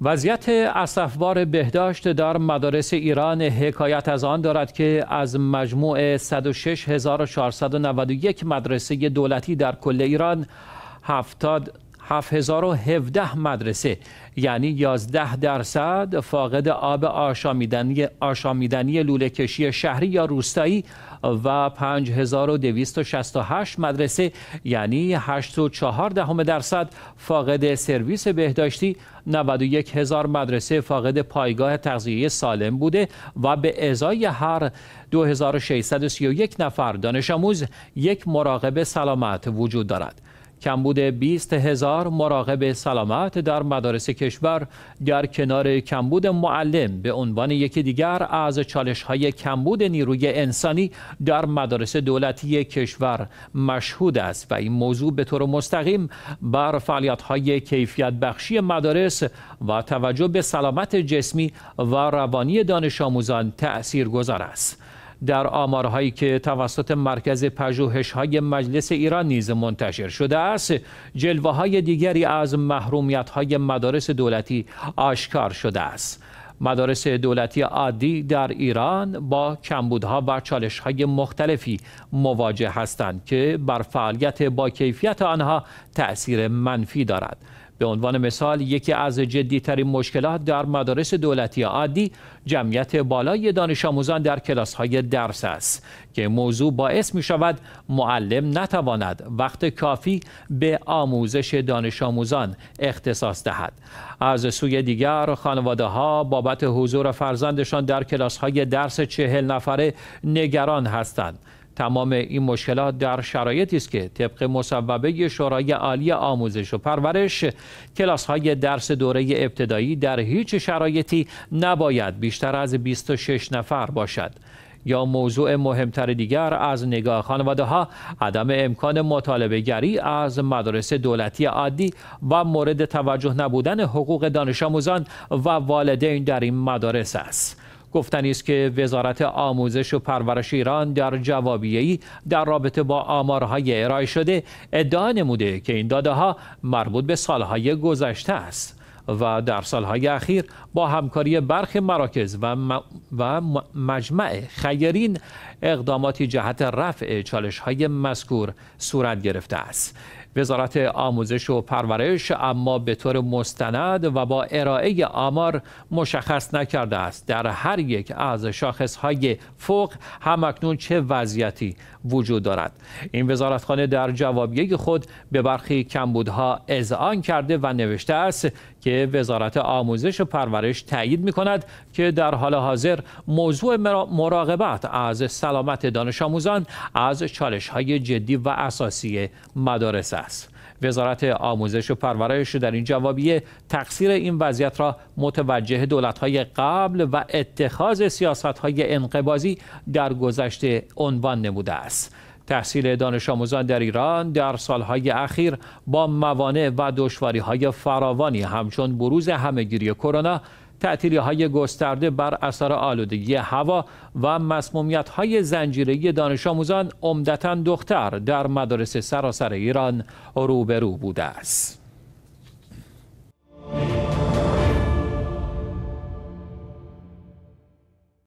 وضعیت اصفبار بهداشت در مدارس ایران حکایت از آن دارد که از مجموع 106491 مدرسه دولتی در کل ایران 70 7017 مدرسه یعنی 11 درصد فاقد آب آشامیدنی, آشامیدنی لوله کشی شهری یا روستایی و 5268 مدرسه یعنی 84 دهم درصد فاقد سرویس بهداشتی 91 هزار مدرسه فاقد پایگاه تغذیه سالم بوده و به ازای هر 2631 نفر دانش آموز یک مراقب سلامت وجود دارد. کمبود 20 هزار مراقب سلامت در مدارس کشور در کنار کمبود معلم به عنوان یکی دیگر از چالش های کمبود نیروی انسانی در مدارس دولتی کشور مشهود است و این موضوع به طور مستقیم بر فعالیت های کیفیت بخشی مدارس و توجه به سلامت جسمی و روانی دانش آموزان تأثیر گذار است. در آمارهایی که توسط مرکز های مجلس ایران نیز منتشر شده است جلوه های دیگری از محرومیت های مدارس دولتی آشکار شده است مدارس دولتی عادی در ایران با کمبودها و های مختلفی مواجه هستند که بر فعالیت با کیفیت آنها تأثیر منفی دارد به عنوان مثال یکی از جدیترین مشکلات در مدارس دولتی عادی جمعیت بالای دانش آموزان در کلاس های درس است که موضوع باعث می شود معلم نتواند وقت کافی به آموزش دانش آموزان اختصاص دهد از سوی دیگر خانواده ها بابت حضور فرزندشان در کلاس های درس چهل نفره نگران هستند تمام این مشکلات در شرایطی است که طبق مصوبه شورای عالی آموزش و پرورش کلاس های درس دوره ابتدایی در هیچ شرایطی نباید بیشتر از 26 نفر باشد یا موضوع مهمتر دیگر از نگاه خانواده ها عدم امکان مطالبه گری از مدارس دولتی عادی و مورد توجه نبودن حقوق دانش آموزان و والدین در این مدارس است گفتنی است که وزارت آموزش و پرورش ایران در جوابیه‌ای در رابطه با آمارهای ارائه شده ادعا نموده که این ها مربوط به سالهای گذشته است و در سالهای اخیر با همکاری برخی مراکز و, و مجمع خیرین اقداماتی جهت رفع چالش های مذکور صورت گرفته است وزارت آموزش و پرورش اما به طور مستند و با ارائه آمار مشخص نکرده است در هر یک از های فوق همکنون چه وضعیتی وجود دارد این وزارتخانه در جوابیه خود به برخی کمبودها اذعان کرده و نوشته است که وزارت آموزش و پرورش تایید می کند که در حال حاضر موضوع مراقبت از سلامت دانش آموزان از چالش های جدی و اساسی مدارس است. وزارت آموزش و پرورش در این جوابیه تقصیر این وضعیت را متوجه دولت‌های قبل و اتخاذ سیاست‌های انقباضی در گذشته عنوان نموده است. تحصیل دانش آموزان در ایران در سالهای اخیر با موانع و های فراوانی همچون بروز همهگیری کرونا تعطیلی های گسترده بر اثر آلودگی هوا و مسمومیت های زنجیری دانش آموزان عمدتا دختر در مدارس سراسر ایران روبرو بوده است.